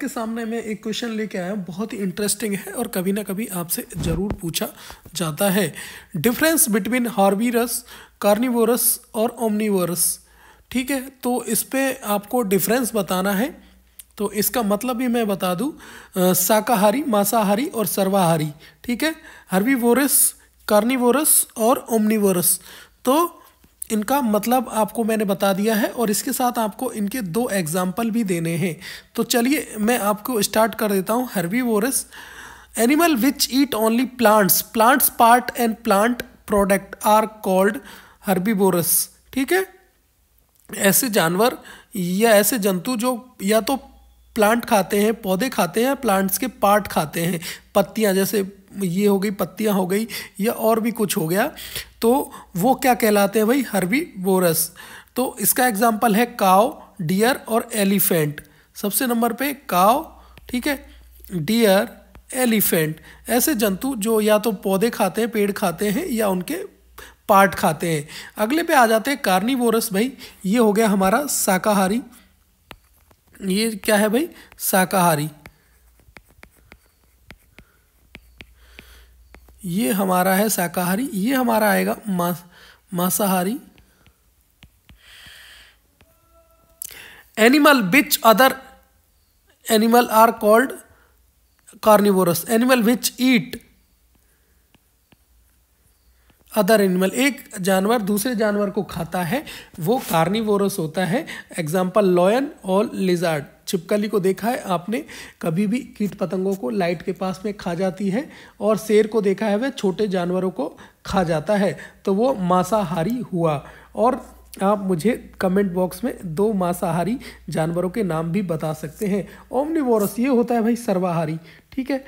के सामने मैं एक क्वेश्चन लेके आया हूँ बहुत ही इंटरेस्टिंग है और कभी ना कभी आपसे ज़रूर पूछा जाता है डिफरेंस बिटवीन हार्बीरस कार्निवोरस और ओमनीवोरस ठीक है तो इस पर आपको डिफरेंस बताना है तो इसका मतलब भी मैं बता दूँ शाकाहारी मांसाहारी और सर्वाहारी ठीक है हर्बीवोरस कार्निवोरस और ओमनीवोरस तो इनका मतलब आपको मैंने बता दिया है और इसके साथ आपको इनके दो एग्जाम्पल भी देने हैं तो चलिए मैं आपको स्टार्ट कर देता हूँ herbivorous animal which eat only plants plants part and plant product are called herbivorous ठीक है ऐसे जानवर या ऐसे जंतु जो या तो प्लांट खाते हैं पौधे खाते हैं प्लांट्स के पार्ट खाते हैं पत्तियां जैसे ये हो गई पत्तियाँ हो गई या और भी कुछ हो गया तो वो क्या कहलाते हैं भाई हरबी बोरस तो इसका एग्जाम्पल है काओ डियर और एलिफेंट सबसे नंबर पे काओ ठीक है डियर एलिफेंट ऐसे जंतु जो या तो पौधे खाते हैं पेड़ खाते हैं या उनके पार्ट खाते हैं अगले पे आ जाते हैं कार्निवोरस भाई ये हो गया हमारा शाकाहारी ये क्या है भाई शाकाहारी ये हमारा है शाकाहारी ये हमारा आएगा मांसाहारी animal which other animal are called carnivorous animal which eat other animal एक जानवर दूसरे जानवर को खाता है वो कार्निवोरस होता है एग्जाम्पल लॉयन और लिजार्ड छिपकली को देखा है आपने कभी भी कीट पतंगों को लाइट के पास में खा जाती है और शेर को देखा है वह छोटे जानवरों को खा जाता है तो वो मांसाहारी हुआ और आप मुझे कमेंट बॉक्स में दो मांसाहारी जानवरों के नाम भी बता सकते हैं ओमनिवोरस ये होता है भाई सर्वाहारी ठीक है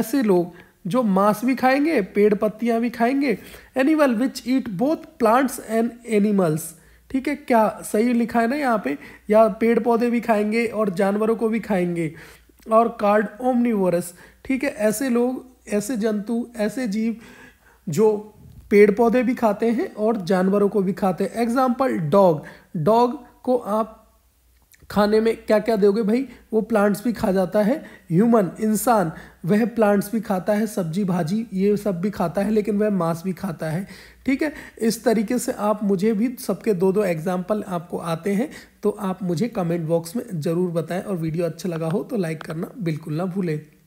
ऐसे लोग जो मांस भी खाएंगे पेड़ पत्तियां भी खाएंगे animal which eat both plants and animals ठीक है क्या सही लिखा है ना यहाँ पे या पेड़ पौधे भी खाएंगे और जानवरों को भी खाएंगे और कार्ड ओमनिवरस ठीक है ऐसे लोग ऐसे जंतु ऐसे जीव जो पेड़ पौधे भी खाते हैं और जानवरों को भी खाते हैं एग्जाम्पल डॉग डॉग को आप खाने में क्या क्या दोगे भाई वो प्लांट्स भी खा जाता है ह्यूमन इंसान वह प्लांट्स भी खाता है सब्जी भाजी ये सब भी खाता है लेकिन वह मांस भी खाता है ठीक है इस तरीके से आप मुझे भी सबके दो दो एग्जाम्पल आपको आते हैं तो आप मुझे कमेंट बॉक्स में ज़रूर बताएं और वीडियो अच्छा लगा हो तो लाइक करना बिल्कुल ना भूलें